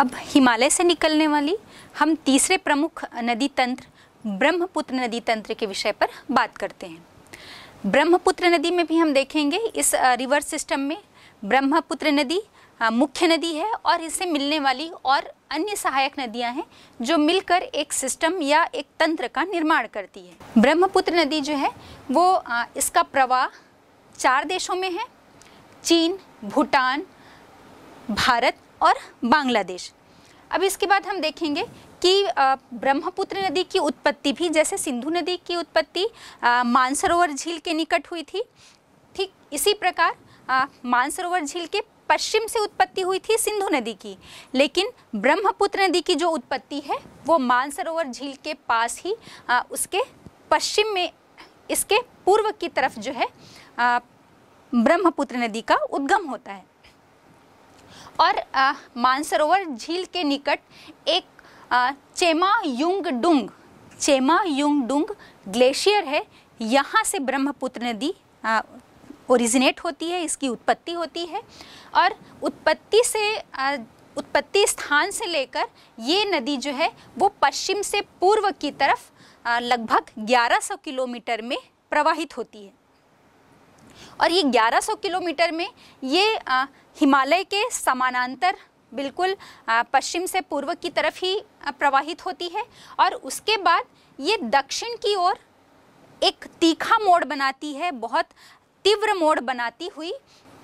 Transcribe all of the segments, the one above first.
अब हिमालय से निकलने वाली हम तीसरे प्रमुख नदी तंत्र ब्रह्मपुत्र नदी तंत्र के विषय पर बात करते हैं ब्रह्मपुत्र नदी में भी हम देखेंगे इस रिवर सिस्टम में ब्रह्मपुत्र नदी मुख्य नदी है और इससे मिलने वाली और अन्य सहायक नदियां हैं जो मिलकर एक सिस्टम या एक तंत्र का निर्माण करती है ब्रह्मपुत्र नदी जो है वो इसका प्रवाह चार देशों में है चीन भूटान भारत और बांग्लादेश अब इसके बाद हम देखेंगे कि ब्रह्मपुत्र नदी की उत्पत्ति भी जैसे सिंधु नदी की उत्पत्ति मानसरोवर झील के निकट हुई थी ठीक इसी प्रकार मानसरोवर झील के पश्चिम से उत्पत्ति हुई थी सिंधु नदी की लेकिन ब्रह्मपुत्र नदी की जो उत्पत्ति है वो मानसरोवर झील के पास ही आ, उसके पश्चिम में इसके पूर्व की तरफ जो है ब्रह्मपुत्र नदी का उद्गम होता है और मानसरोवर झील के निकट एक Chemayungdung Chemayungdung glacier है यहाँ से ब्रह्मपुत्र नदी ओरिजिनेट होती है इसकी उत्पत्ति होती है और उत्पत्ति से आ, उत्पत्ति स्थान से लेकर ये नदी जो है वो पश्चिम से पूर्व की तरफ लगभग 1100 किलोमीटर में प्रवाहित होती है और ये 1100 किलोमीटर में ये हिमालय के समानांतर बिल्कुल पश्चिम से पूर्व की तरफ ही प्रवाहित होती है और उसके बाद ये दक्षिण की ओर एक तीखा मोड़ बनाती है बहुत तीव्र मोड़ बनाती हुई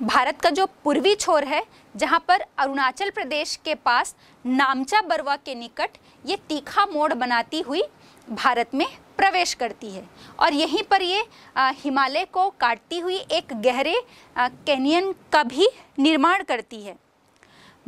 भारत का जो पूर्वी छोर है जहाँ पर अरुणाचल प्रदेश के पास नामचा बरवा के निकट ये तीखा मोड़ बनाती हुई भारत में प्रवेश करती है और यहीं पर ये हिमालय को काटती हुई एक गहरे कैनियन का भी निर्माण करती है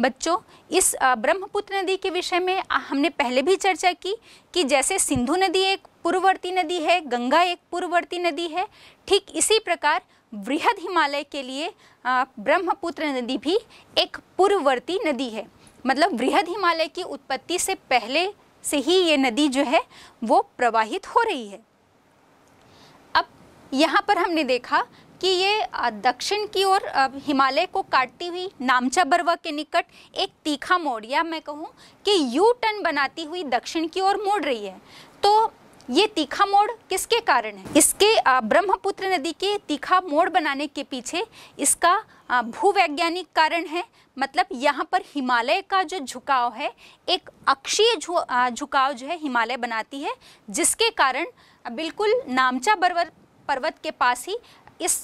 बच्चों इस ब्रह्मपुत्र नदी के विषय में हमने पहले भी चर्चा की कि जैसे सिंधु नदी एक पूर्ववर्ती नदी है गंगा एक पूर्ववर्ती नदी है ठीक इसी प्रकार वृहद हिमालय के लिए ब्रह्मपुत्र नदी भी एक पूर्ववर्ती नदी है मतलब वृहद हिमालय की उत्पत्ति से पहले से ही ये नदी जो है वो प्रवाहित हो रही है अब यहाँ पर हमने देखा कि ये दक्षिण की ओर हिमालय को काटती हुई नामचा बरवा के निकट एक तीखा मोड़ या मैं कहूँ कि यू टर्न बनाती हुई दक्षिण की ओर मोड़ रही है तो ये तीखा मोड़ किसके कारण है इसके ब्रह्मपुत्र नदी के तीखा मोड़ बनाने के पीछे इसका भूवैज्ञानिक कारण है मतलब यहाँ पर हिमालय का जो झुकाव है एक अक्षीय झुकाव जो है हिमालय बनाती है जिसके कारण बिल्कुल नामचा पर्वत पर्वत के पास ही इस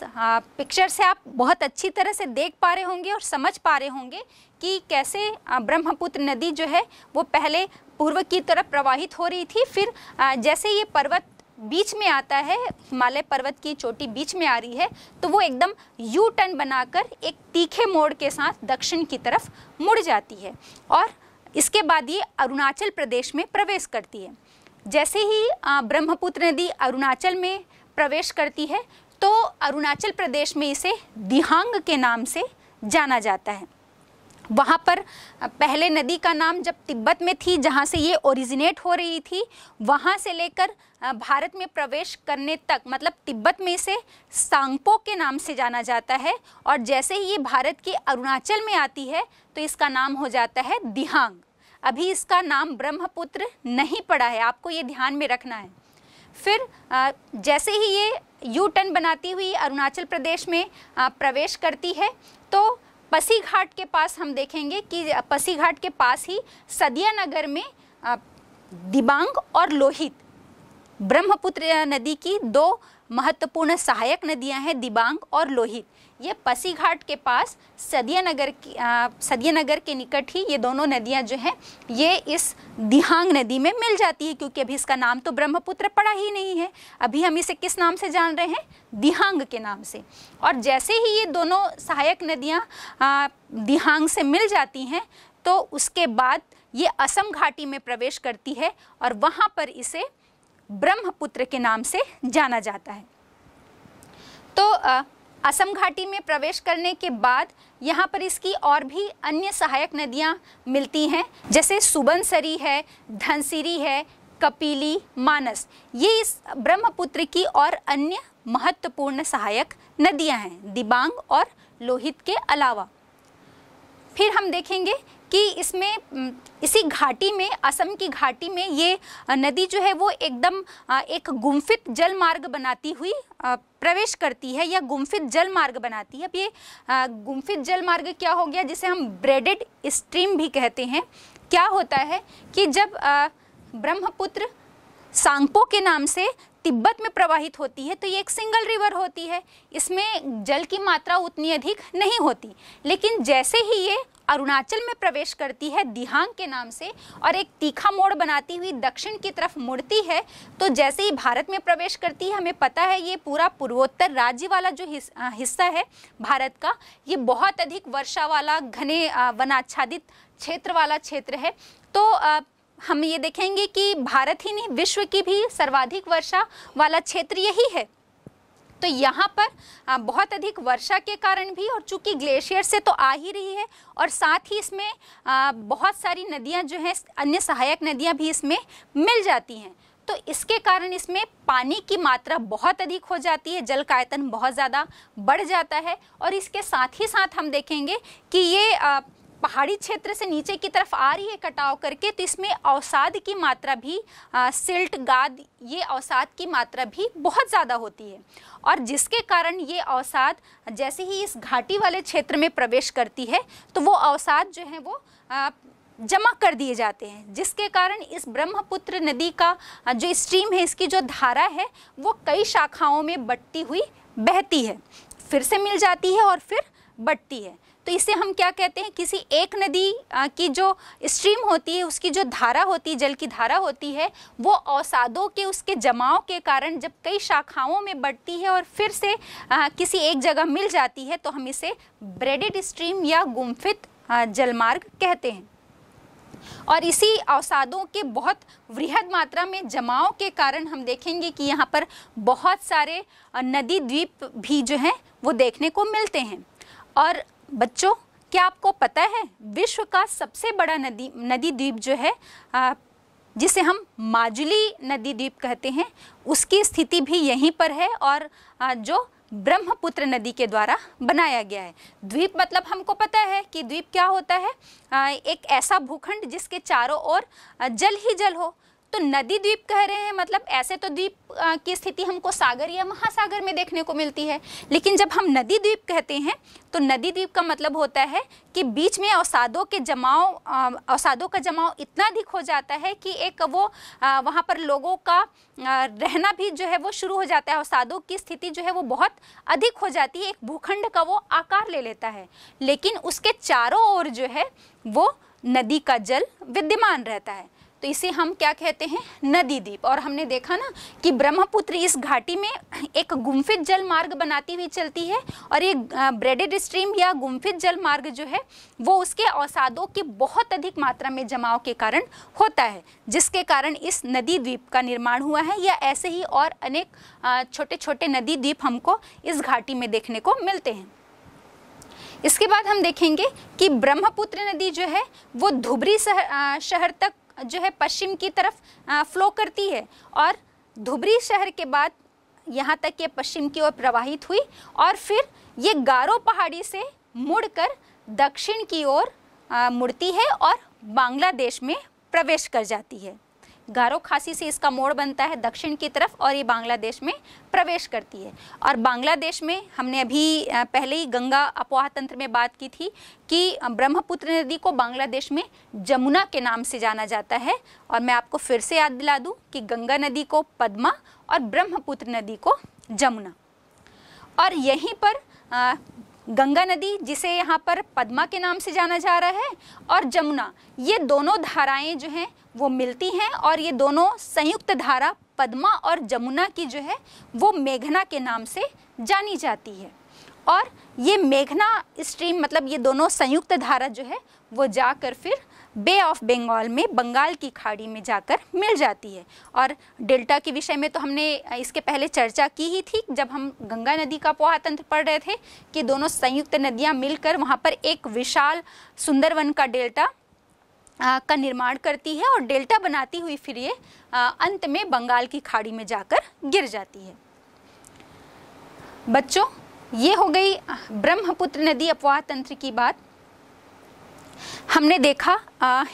पिक्चर से आप बहुत अच्छी तरह से देख पा रहे होंगे और समझ पा रहे होंगे कि कैसे ब्रह्मपुत्र नदी जो है वो पहले पूर्व की तरफ प्रवाहित हो रही थी फिर जैसे ये पर्वत बीच में आता है हिमालय पर्वत की चोटी बीच में आ रही है तो वो एकदम यू टर्न बनाकर एक तीखे मोड़ के साथ दक्षिण की तरफ मुड़ जाती है और इसके बाद ये अरुणाचल प्रदेश में प्रवेश करती है जैसे ही ब्रह्मपुत्र नदी अरुणाचल में प्रवेश करती है तो अरुणाचल प्रदेश में इसे दिहांग के नाम से जाना जाता है वहाँ पर पहले नदी का नाम जब तिब्बत में थी जहाँ से ये ओरिजिनेट हो रही थी वहाँ से लेकर भारत में प्रवेश करने तक मतलब तिब्बत में इसे सांगपो के नाम से जाना जाता है और जैसे ही ये भारत के अरुणाचल में आती है तो इसका नाम हो जाता है दिहांग अभी इसका नाम ब्रह्मपुत्र नहीं पड़ा है आपको ये ध्यान में रखना है फिर जैसे ही ये यू टर्न बनाती हुई अरुणाचल प्रदेश में प्रवेश करती है तो पसी घाट के पास हम देखेंगे कि पसी घाट के पास ही सदिया नगर में दिबांग और लोहित ब्रह्मपुत्र नदी की दो महत्वपूर्ण सहायक नदियां हैं दिबांग और लोहित ये पसीघाट के पास सदिया नगर की सदिया नगर के निकट ही ये दोनों नदियाँ जो हैं ये इस दिहांग नदी में मिल जाती है क्योंकि अभी इसका नाम तो ब्रह्मपुत्र पड़ा ही नहीं है अभी हम इसे किस नाम से जान रहे हैं दिहांग के नाम से और जैसे ही ये दोनों सहायक नदियाँ दिहांग से मिल जाती हैं तो उसके बाद ये असम घाटी में प्रवेश करती है और वहाँ पर इसे ब्रह्मपुत्र के नाम से जाना जाता है तो असम घाटी में प्रवेश करने के बाद यहाँ पर इसकी और भी अन्य सहायक नदियाँ मिलती हैं जैसे सुबनसरी है धनसिरी है कपीली मानस ये इस ब्रह्मपुत्र की और अन्य महत्वपूर्ण सहायक नदियाँ हैं दिबांग और लोहित के अलावा फिर हम देखेंगे कि इसमें इसी घाटी में असम की घाटी में ये नदी जो है वो एकदम एक गुम्फित जल मार्ग बनाती हुई प्रवेश करती है या गुम्फित जल मार्ग बनाती है अब ये गुम्फित जल मार्ग क्या हो गया जिसे हम ब्रेडेड स्ट्रीम भी कहते हैं क्या होता है कि जब ब्रह्मपुत्र सांगपो के नाम से तिब्बत में प्रवाहित होती है तो ये एक सिंगल रिवर होती है इसमें जल की मात्रा उतनी अधिक नहीं होती लेकिन जैसे ही ये अरुणाचल में प्रवेश करती है दिहांग के नाम से और एक तीखा मोड़ बनाती हुई दक्षिण की तरफ मुड़ती है तो जैसे ही भारत में प्रवेश करती है हमें पता है ये पूरा पूर्वोत्तर राज्य वाला जो हिस्सा है भारत का ये बहुत अधिक वर्षा वाला घने वनाच्छादित क्षेत्र वाला क्षेत्र है तो हम ये देखेंगे कि भारत ही नहीं विश्व की भी सर्वाधिक वर्षा वाला क्षेत्र यही है तो यहाँ पर बहुत अधिक वर्षा के कारण भी और चूंकि ग्लेशियर से तो आ ही रही है और साथ ही इसमें बहुत सारी नदियाँ जो हैं अन्य सहायक नदियाँ भी इसमें मिल जाती हैं तो इसके कारण इसमें पानी की मात्रा बहुत अधिक हो जाती है जल का आयतन बहुत ज़्यादा बढ़ जाता है और इसके साथ ही साथ हम देखेंगे कि ये पहाड़ी क्षेत्र से नीचे की तरफ आ रही है कटाव करके तो इसमें अवसाद की मात्रा भी आ, सिल्ट गाद ये अवसाद की मात्रा भी बहुत ज़्यादा होती है और जिसके कारण ये अवसाद जैसे ही इस घाटी वाले क्षेत्र में प्रवेश करती है तो वो अवसाद जो है वो आ, जमा कर दिए जाते हैं जिसके कारण इस ब्रह्मपुत्र नदी का जो स्ट्रीम है इसकी जो धारा है वो कई शाखाओं में बटती हुई बहती है फिर से मिल जाती है और फिर बटती है तो इसे हम क्या कहते हैं किसी एक नदी की जो स्ट्रीम होती है उसकी जो धारा होती है जल की धारा होती है वो औसादों के उसके जमाव के कारण जब कई शाखाओं में बढ़ती है और फिर से किसी एक जगह मिल जाती है तो हम इसे ब्रेडेड स्ट्रीम या गुम्फित जलमार्ग कहते हैं और इसी अवसादों के बहुत वृहद मात्रा में जमाव के कारण हम देखेंगे कि यहाँ पर बहुत सारे नदी द्वीप भी जो हैं वो देखने को मिलते हैं और बच्चों क्या आपको पता है विश्व का सबसे बड़ा नदी नदी द्वीप जो है आ, जिसे हम माजुली नदी द्वीप कहते हैं उसकी स्थिति भी यहीं पर है और आ, जो ब्रह्मपुत्र नदी के द्वारा बनाया गया है द्वीप मतलब हमको पता है कि द्वीप क्या होता है एक ऐसा भूखंड जिसके चारों ओर जल ही जल हो तो नदी द्वीप कह रहे हैं मतलब ऐसे तो द्वीप की स्थिति हमको सागर या महासागर में देखने को मिलती है लेकिन जब हम नदी द्वीप कहते हैं तो नदी द्वीप का मतलब होता है कि बीच में अवसादों के जमाव अवसादों का जमाव इतना अधिक हो जाता है कि एक वो वहाँ पर लोगों का रहना भी जो है वो शुरू हो जाता है अवसादों की स्थिति जो है वो बहुत अधिक हो जाती है एक भूखंड का वो आकार ले लेता है लेकिन उसके चारों ओर जो है वो नदी का जल विद्यमान रहता है तो इसे हम क्या कहते हैं नदी द्वीप और हमने देखा ना कि ब्रह्मपुत्र इस घाटी में एक गुम्फित जल मार्ग बनाती हुई चलती है और ये ब्रेडेड स्ट्रीम या गुम्फित जल मार्ग जो है वो उसके औसादों के बहुत अधिक मात्रा में जमाव के कारण होता है जिसके कारण इस नदी द्वीप का निर्माण हुआ है या ऐसे ही और अनेक छोटे छोटे नदी द्वीप हमको इस घाटी में देखने को मिलते हैं इसके बाद हम देखेंगे कि ब्रह्मपुत्र नदी जो है वो धुबरी शहर, शहर तक जो है पश्चिम की तरफ फ्लो करती है और धुबरी शहर के बाद यहाँ तक ये पश्चिम की ओर प्रवाहित हुई और फिर ये गारो पहाड़ी से मुड़कर दक्षिण की ओर मुड़ती है और बांग्लादेश में प्रवेश कर जाती है गारो खासी से इसका मोड़ बनता है दक्षिण की तरफ और ये बांग्लादेश में प्रवेश करती है और बांग्लादेश में हमने अभी पहले ही गंगा अपवाह तंत्र में बात की थी कि ब्रह्मपुत्र नदी को बांग्लादेश में जमुना के नाम से जाना जाता है और मैं आपको फिर से याद दिला दूँ कि गंगा नदी को पदमा और ब्रह्मपुत्र नदी को जमुना और यहीं पर गंगा नदी जिसे यहाँ पर पद्मा के नाम से जाना जा रहा है और जमुना ये दोनों धाराएं जो हैं वो मिलती हैं और ये दोनों संयुक्त धारा पद्मा और जमुना की जो है वो मेघना के नाम से जानी जाती है और ये मेघना स्ट्रीम मतलब ये दोनों संयुक्त धारा जो है वो जाकर फिर बे ऑफ बंगाल में बंगाल की खाड़ी में जाकर मिल जाती है और डेल्टा के विषय में तो हमने इसके पहले चर्चा की ही थी जब हम गंगा नदी का पोहा तंत्र पढ़ रहे थे कि दोनों संयुक्त नदियां मिलकर वहाँ पर एक विशाल सुंदरवन का डेल्टा का निर्माण करती है और डेल्टा बनाती हुई फिर ये अंत में बंगाल की खाड़ी में जाकर गिर जाती है बच्चों ये हो गई ब्रह्मपुत्र नदी अपवाह तंत्र की बात हमने देखा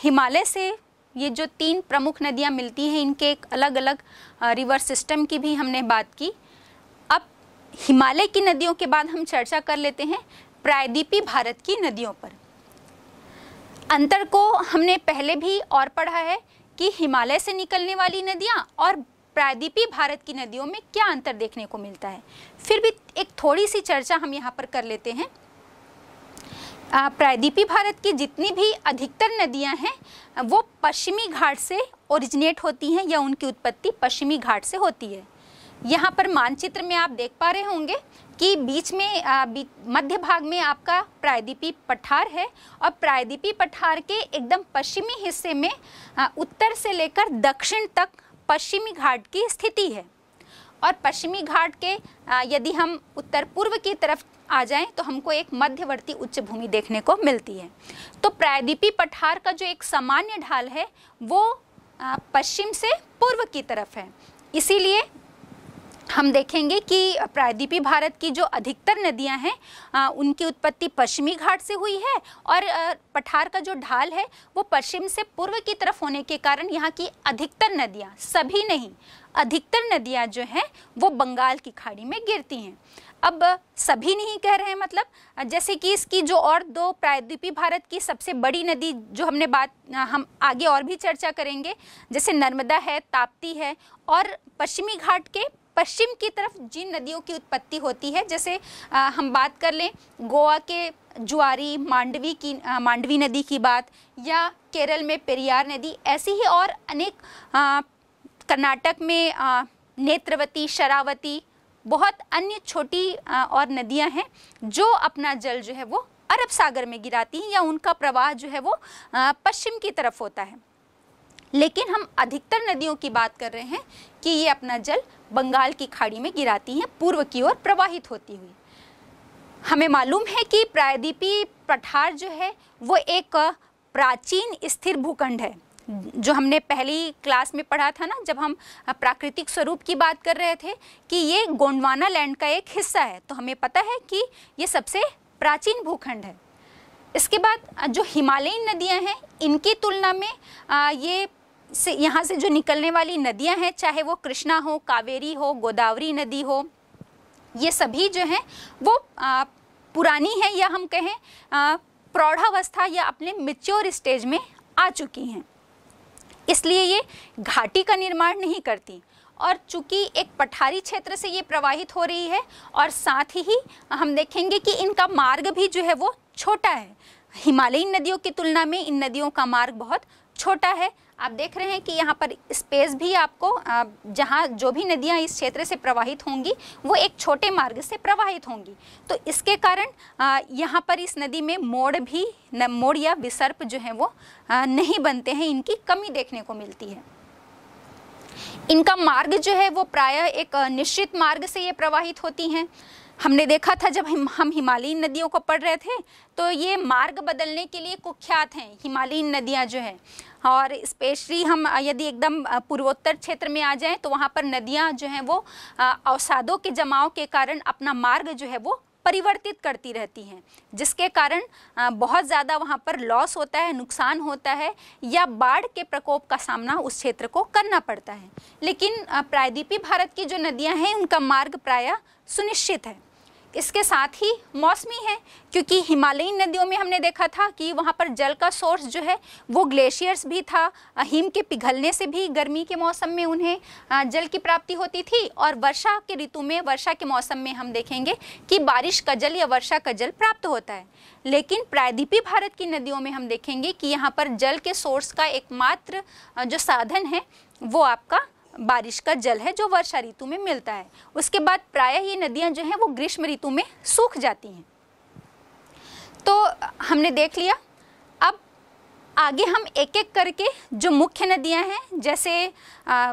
हिमालय से ये जो तीन प्रमुख नदियाँ मिलती हैं इनके एक अलग अलग रिवर सिस्टम की भी हमने बात की अब हिमालय की नदियों के बाद हम चर्चा कर लेते हैं प्रायद्वीपी भारत की नदियों पर अंतर को हमने पहले भी और पढ़ा है कि हिमालय से निकलने वाली नदियाँ और प्रायद्वीपी भारत की नदियों में क्या अंतर देखने को मिलता है फिर भी एक थोड़ी सी चर्चा हम यहाँ पर कर लेते हैं प्रायद्वीपी भारत की जितनी भी अधिकतर नदियां हैं वो पश्चिमी घाट से ओरिजिनेट होती हैं या उनकी उत्पत्ति पश्चिमी घाट से होती है यहाँ पर मानचित्र में आप देख पा रहे होंगे कि बीच में मध्य भाग में आपका प्रायद्वीपी पठार है और प्रायद्वीपी पठार के एकदम पश्चिमी हिस्से में उत्तर से लेकर दक्षिण तक पश्चिमी घाट की स्थिति है और पश्चिमी घाट के यदि हम उत्तर पूर्व की तरफ आ जाएं तो हमको एक मध्यवर्ती उच्च भूमि देखने को मिलती है तो प्रायद्वीपी पठार का जो एक सामान्य ढाल है वो पश्चिम से पूर्व की तरफ है इसीलिए हम देखेंगे कि प्रायद्वीपी भारत की जो अधिकतर नदियां हैं उनकी उत्पत्ति पश्चिमी घाट से हुई है और पठार का जो ढाल है वो पश्चिम से पूर्व की तरफ होने के कारण यहाँ की अधिकतर नदियां सभी नहीं अधिकतर नदियाँ जो हैं वो बंगाल की खाड़ी में गिरती हैं अब सभी नहीं कह रहे हैं मतलब जैसे कि इसकी जो और दो प्रायद्वीपी भारत की सबसे बड़ी नदी जो हमने बात हम आगे और भी चर्चा करेंगे जैसे नर्मदा है ताप्ती है और पश्चिमी घाट के पश्चिम की तरफ जिन नदियों की उत्पत्ति होती है जैसे आ, हम बात कर लें गोवा के जुआरी मांडवी की आ, मांडवी नदी की बात या केरल में पेरियार नदी ऐसी ही और अनेक आ, कर्नाटक में नेत्रवती शरावती बहुत अन्य छोटी और नदियां हैं जो अपना जल जो है वो अरब सागर में गिराती हैं या उनका प्रवाह जो है वो पश्चिम की तरफ होता है लेकिन हम अधिकतर नदियों की बात कर रहे हैं कि ये अपना जल बंगाल की खाड़ी में गिराती हैं पूर्व की ओर प्रवाहित होती हुई हमें मालूम है कि प्रायद्वीपीय पठार जो है वो एक प्राचीन स्थिर भूखंड है जो हमने पहली क्लास में पढ़ा था ना जब हम प्राकृतिक स्वरूप की बात कर रहे थे कि ये गोंडवाना लैंड का एक हिस्सा है तो हमें पता है कि ये सबसे प्राचीन भूखंड है इसके बाद जो हिमालयी नदियां हैं इनकी तुलना में ये से यहाँ से जो निकलने वाली नदियाँ हैं चाहे वो कृष्णा हो कावेरी हो गोदावरी नदी हो ये सभी जो हैं वो पुरानी हैं या हम कहें प्रौढ़ावस्था या अपने मिच्योर स्टेज में आ चुकी हैं इसलिए ये घाटी का निर्माण नहीं करती और चूंकि एक पठारी क्षेत्र से ये प्रवाहित हो रही है और साथ ही हम देखेंगे कि इनका मार्ग भी जो है वो छोटा है हिमालयी नदियों की तुलना में इन नदियों का मार्ग बहुत छोटा है आप देख रहे हैं कि यहाँ पर स्पेस भी आपको जहाँ जो भी नदियाँ इस क्षेत्र से प्रवाहित होंगी वो एक छोटे मार्ग से प्रवाहित होंगी तो इसके कारण यहाँ पर इस नदी में मोड़ भी मोड़ या विसर्प जो है वो नहीं बनते हैं इनकी कमी देखने को मिलती है इनका मार्ग जो है वो प्रायः एक निश्चित मार्ग से ये प्रवाहित होती हैं हमने देखा था जब हम हम हिमालयी नदियों को पढ़ रहे थे तो ये मार्ग बदलने के लिए कुख्यात हैं हिमालयी नदियाँ जो है और स्पेशली हम यदि एकदम पूर्वोत्तर क्षेत्र में आ जाएं तो वहाँ पर नदियाँ जो हैं वो अवसादों के जमाव के कारण अपना मार्ग जो है वो परिवर्तित करती रहती हैं जिसके कारण बहुत ज़्यादा वहाँ पर लॉस होता है नुकसान होता है या बाढ़ के प्रकोप का सामना उस क्षेत्र को करना पड़ता है लेकिन प्रायद्वीपी भारत की जो नदियाँ हैं उनका मार्ग प्रायः सुनिश्चित है इसके साथ ही मौसमी है क्योंकि हिमालयी नदियों में हमने देखा था कि वहाँ पर जल का सोर्स जो है वो ग्लेशियर्स भी था हिम के पिघलने से भी गर्मी के मौसम में उन्हें जल की प्राप्ति होती थी और वर्षा के ऋतु में वर्षा के मौसम में हम देखेंगे कि बारिश का जल या वर्षा का जल प्राप्त होता है लेकिन प्रायद्वीपी भारत की नदियों में हम देखेंगे कि यहाँ पर जल के सोर्स का एकमात्र जो साधन है वो आपका बारिश का जल है जो वर्षा ऋतु में मिलता है उसके बाद प्रायः ये नदियाँ जो हैं वो ग्रीष्म ऋतु में सूख जाती हैं तो हमने देख लिया अब आगे हम एक एक करके जो मुख्य नदियाँ हैं जैसे आ,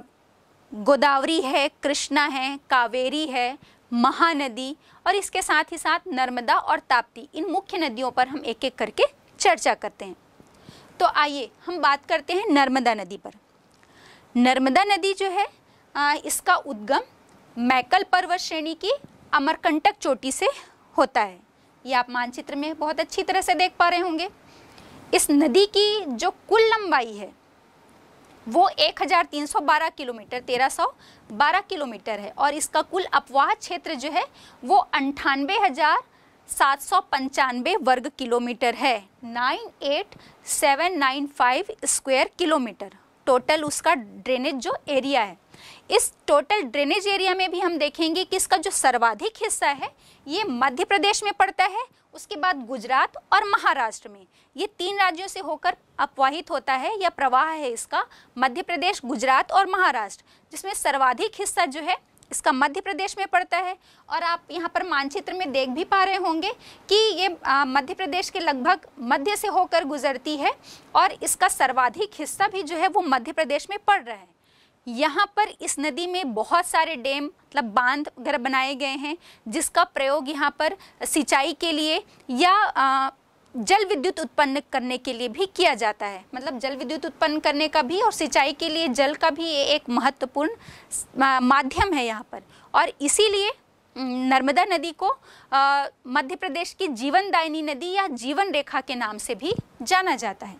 गोदावरी है कृष्णा है कावेरी है महानदी और इसके साथ ही साथ नर्मदा और ताप्ती इन मुख्य नदियों पर हम एक एक करके चर्चा करते हैं तो आइए हम बात करते हैं नर्मदा नदी पर नर्मदा नदी जो है आ, इसका उद्गम मैकल पर्वत श्रेणी की अमरकंटक चोटी से होता है ये आप मानचित्र में बहुत अच्छी तरह से देख पा रहे होंगे इस नदी की जो कुल लंबाई है वो 1312 किलोमीटर 1312 किलोमीटर है और इसका कुल अपवाह क्षेत्र जो है वो अंठानवे हजार सात सौ पंचानवे वर्ग किलोमीटर है 98795 स्क्वायर किलोमीटर टोटल उसका ड्रेनेज जो एरिया है इस टोटल ड्रेनेज एरिया में भी हम देखेंगे कि इसका जो सर्वाधिक हिस्सा है ये मध्य प्रदेश में पड़ता है उसके बाद गुजरात और महाराष्ट्र में ये तीन राज्यों से होकर अपवाहित होता है या प्रवाह है इसका मध्य प्रदेश गुजरात और महाराष्ट्र जिसमें सर्वाधिक हिस्सा जो है इसका मध्य प्रदेश में पड़ता है और आप यहाँ पर मानचित्र में देख भी पा रहे होंगे कि ये मध्य प्रदेश के लगभग मध्य से होकर गुजरती है और इसका सर्वाधिक हिस्सा भी जो है वो मध्य प्रदेश में पड़ रहा है यहाँ पर इस नदी में बहुत सारे डैम मतलब बांध वगैरह बनाए गए हैं जिसका प्रयोग यहाँ पर सिंचाई के लिए या आ, जल विद्युत उत्पन्न करने के लिए भी किया जाता है मतलब जल विद्युत उत्पन्न करने का भी और सिंचाई के लिए जल का भी एक महत्वपूर्ण माध्यम है यहाँ पर और इसीलिए नर्मदा नदी को मध्य प्रदेश की जीवनदायिनी नदी या जीवन रेखा के नाम से भी जाना जाता है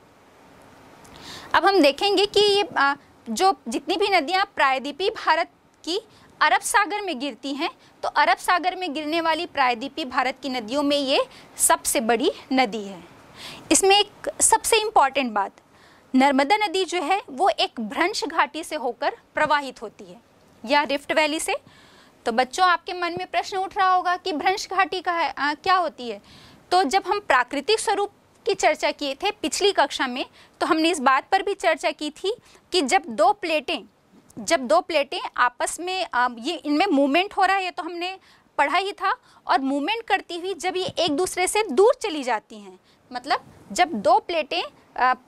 अब हम देखेंगे कि ये आ, जो जितनी भी नदियाँ प्रायद्वीपी भारत की अरब सागर में गिरती हैं तो अरब सागर में गिरने वाली प्रायद्वीपी भारत की नदियों में ये सबसे बड़ी नदी है इसमें एक सबसे इम्पॉर्टेंट बात नर्मदा नदी जो है वो एक भ्रंश घाटी से होकर प्रवाहित होती है या रिफ्ट वैली से तो बच्चों आपके मन में प्रश्न उठ रहा होगा कि भ्रंश घाटी का है आ, क्या होती है तो जब हम प्राकृतिक स्वरूप की चर्चा किए थे पिछली कक्षा में तो हमने इस बात पर भी चर्चा की थी कि जब दो प्लेटें जब दो प्लेटें आपस में ये इनमें मूवमेंट हो रहा है ये तो हमने पढ़ा ही था और मूवमेंट करती हुई जब ये एक दूसरे से दूर चली जाती हैं मतलब जब दो प्लेटें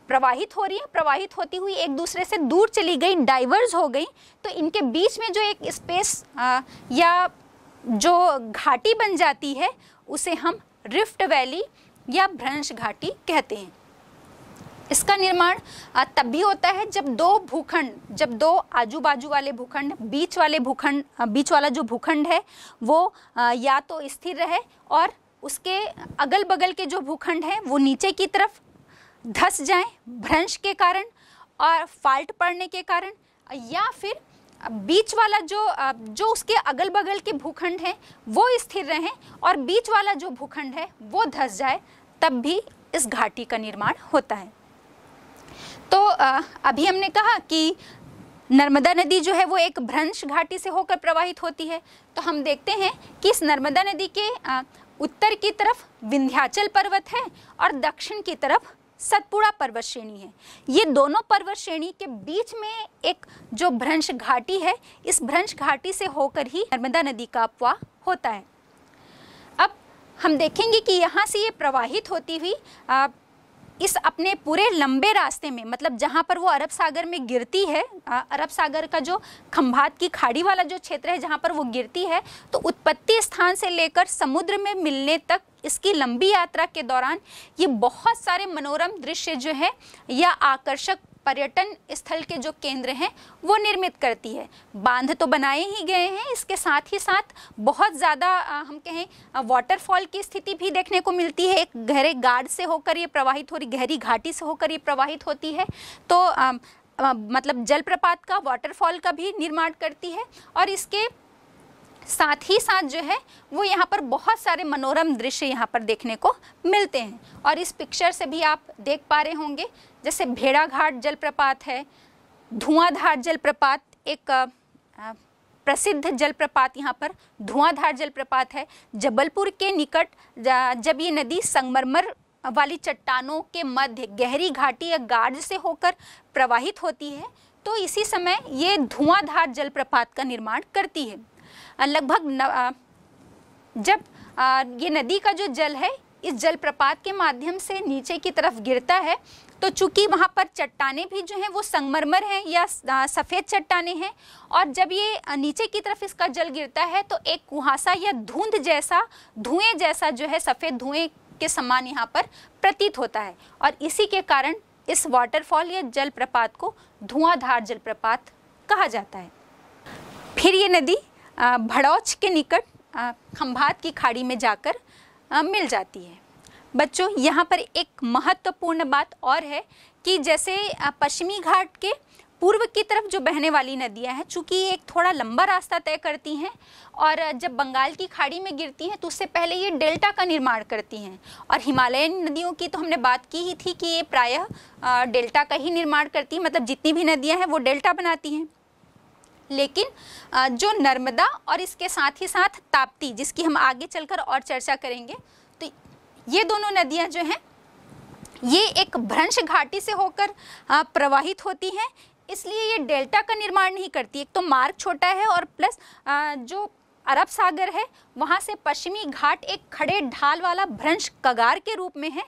प्रवाहित हो रही हैं प्रवाहित होती हुई एक दूसरे से दूर चली गई डाइवर्स हो गई तो इनके बीच में जो एक स्पेस या जो घाटी बन जाती है उसे हम रिफ्ट वैली या भ्रंश घाटी कहते हैं इसका निर्माण तब भी होता है जब दो भूखंड जब दो आजू बाजू वाले भूखंड बीच वाले भूखंड बीच वाला जो भूखंड है वो या तो स्थिर रहे और उसके अगल बगल के जो भूखंड हैं वो नीचे की तरफ धस जाएं भ्रंश के कारण और फाल्ट पड़ने के कारण या फिर बीच वाला जो जो उसके अगल बगल के भूखंड हैं वो स्थिर रहें और बीच वाला जो भूखंड है वो धस जाए तब भी इस घाटी का निर्माण होता है तो अभी हमने कहा कि नर्मदा नदी जो है वो एक भ्रंश घाटी से होकर प्रवाहित होती है तो हम देखते हैं कि इस नर्मदा नदी के उत्तर की तरफ विंध्याचल पर्वत है और दक्षिण की तरफ सतपुड़ा पर्वत श्रेणी है ये दोनों पर्वत श्रेणी के बीच में एक जो भ्रंश घाटी है इस भ्रंश घाटी से होकर ही नर्मदा नदी का अपवाह होता है अब हम देखेंगे कि यहाँ से ये प्रवाहित होती हुई इस अपने पूरे लंबे रास्ते में मतलब जहाँ पर वो अरब सागर में गिरती है अरब सागर का जो खम्भात की खाड़ी वाला जो क्षेत्र है जहाँ पर वो गिरती है तो उत्पत्ति स्थान से लेकर समुद्र में मिलने तक इसकी लंबी यात्रा के दौरान ये बहुत सारे मनोरम दृश्य जो है या आकर्षक पर्यटन स्थल के जो केंद्र हैं वो निर्मित करती है बांध तो बनाए ही गए हैं इसके साथ ही साथ बहुत ज़्यादा हम कहें वाटरफॉल की स्थिति भी देखने को मिलती है एक गहरे गार्ड से होकर ये प्रवाहित हो रही गहरी घाटी से होकर ये प्रवाहित होती है तो आ, आ, मतलब जलप्रपात का वाटरफॉल का भी निर्माण करती है और इसके साथ ही साथ जो है वो यहाँ पर बहुत सारे मनोरम दृश्य यहाँ पर देखने को मिलते हैं और इस पिक्चर से भी आप देख पा रहे होंगे जैसे भेड़ाघाट जलप्रपात है धुआंधार जलप्रपात एक प्रसिद्ध जलप्रपात यहाँ पर धुआंधार जलप्रपात है जबलपुर के निकट जब ये नदी संगमरमर वाली चट्टानों के मध्य गहरी घाटी या गार्ज से होकर प्रवाहित होती है तो इसी समय ये धुआंधार जलप्रपात का निर्माण करती है लगभग जब ये नदी का जो जल है इस जलप्रपात के माध्यम से नीचे की तरफ गिरता है तो चूंकि वहाँ पर चट्टाने भी जो हैं वो संगमरमर हैं या सफ़ेद चट्टाने हैं और जब ये नीचे की तरफ इसका जल गिरता है तो एक कुहासा या धुंध जैसा धुएं जैसा जो है सफ़ेद धुएं के समान यहाँ पर प्रतीत होता है और इसी के कारण इस वाटरफॉल या जलप्रपात को धुआंधार जलप्रपात कहा जाता है फिर ये नदी भड़ौच के निकट खम्भात की खाड़ी में जाकर मिल जाती है बच्चों यहाँ पर एक महत्वपूर्ण बात और है कि जैसे पश्चिमी घाट के पूर्व की तरफ जो बहने वाली नदियाँ हैं चूँकि एक थोड़ा लंबा रास्ता तय करती हैं और जब बंगाल की खाड़ी में गिरती हैं तो उससे पहले ये डेल्टा का निर्माण करती हैं और हिमालयन नदियों की तो हमने बात की ही थी कि ये प्रायः डेल्टा का ही निर्माण करती हैं मतलब जितनी भी नदियाँ हैं वो डेल्टा बनाती हैं लेकिन जो नर्मदा और इसके साथ ही साथ ताप्ती जिसकी हम आगे चलकर और चर्चा करेंगे तो ये दोनों नदियाँ जो हैं ये एक भ्रंश घाटी से होकर प्रवाहित होती हैं इसलिए ये डेल्टा का निर्माण नहीं करती एक तो मार्ग छोटा है और प्लस जो अरब सागर है वहाँ से पश्चिमी घाट एक खड़े ढाल वाला भ्रंश कगार के रूप में है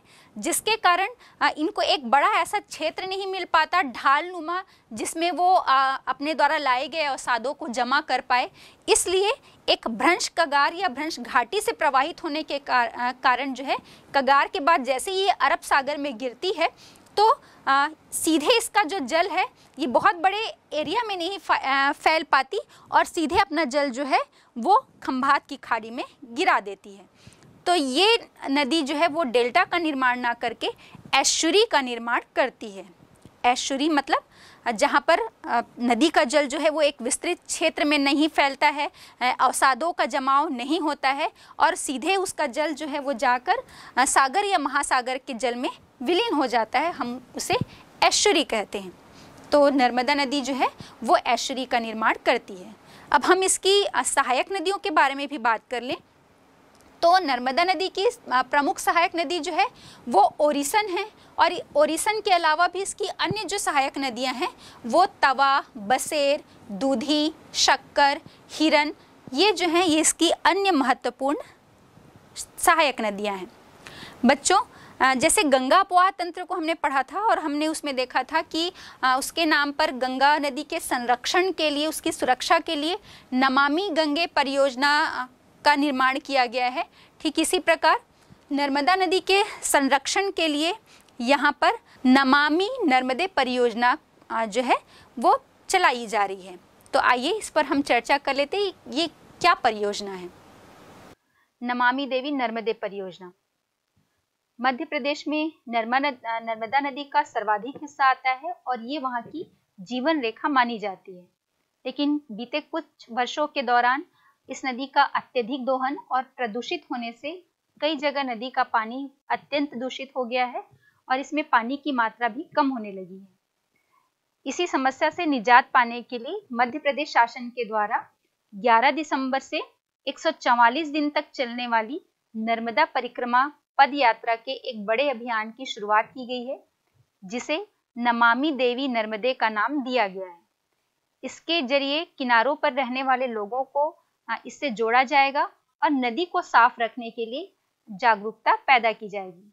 जिसके कारण इनको एक बड़ा ऐसा क्षेत्र नहीं मिल पाता ढाल नुमा जिसमें वो अपने द्वारा लाए गए अवसादों को जमा कर पाए इसलिए एक भ्रंश कगार या भ्रंश घाटी से प्रवाहित होने के कारण जो है कगार के बाद जैसे ही ये अरब सागर में गिरती है तो आ, सीधे इसका जो जल है ये बहुत बड़े एरिया में नहीं फैल पाती और सीधे अपना जल जो है वो खम्भात की खाड़ी में गिरा देती है तो ये नदी जो है वो डेल्टा का निर्माण ना करके ऐश्वरी का निर्माण करती है ऐश्वरी मतलब जहाँ पर नदी का जल जो है वो एक विस्तृत क्षेत्र में नहीं फैलता है अवसादों का जमाव नहीं होता है और सीधे उसका जल जो है वो जाकर सागर या महासागर के जल में विलीन हो जाता है हम उसे ऐश्वरी कहते हैं तो नर्मदा नदी जो है वो ऐश्वरी का निर्माण करती है अब हम इसकी सहायक नदियों के बारे में भी बात कर लें तो नर्मदा नदी की प्रमुख सहायक नदी जो है वो ओरिसन है और ओरिसन के अलावा भी इसकी अन्य जो सहायक नदियां हैं वो तवा बसेर दूधी शक्कर हिरन ये जो हैं ये इसकी अन्य महत्वपूर्ण सहायक नदियां हैं बच्चों जैसे गंगा अपवाह तंत्र को हमने पढ़ा था और हमने उसमें देखा था कि उसके नाम पर गंगा नदी के संरक्षण के लिए उसकी सुरक्षा के लिए नमामि गंगे परियोजना का निर्माण किया गया है ठीक इसी प्रकार नर्मदा नदी के संरक्षण के लिए यहाँ पर नमामि नर्मदे परियोजना जो है वो चलाई जा रही है तो आइए इस पर हम चर्चा कर लेते ये क्या परियोजना है नमामि देवी नर्मदे परियोजना मध्य प्रदेश में नर्मा नद, नर्मदा नदी का सर्वाधिक हिस्सा आता है और ये वहाँ की जीवन रेखा मानी जाती है लेकिन बीते कुछ वर्षों के दौरान इस नदी का अत्यधिक दोहन और प्रदूषित होने से कई जगह नदी का पानी अत्यंत दूषित हो गया है और इसमें पानी की मात्रा भी कम होने लगी है इसी समस्या से निजात पाने के लिए मध्य प्रदेश शासन के द्वारा 11 दिसंबर से 144 दिन तक चलने वाली नर्मदा परिक्रमा पद यात्रा के एक बड़े अभियान की शुरुआत की गई है जिसे नमामि देवी नर्मदे का नाम दिया गया है इसके जरिए किनारों पर रहने वाले लोगों को इससे जोड़ा जाएगा और नदी को साफ रखने के लिए जागरूकता पैदा की जाएगी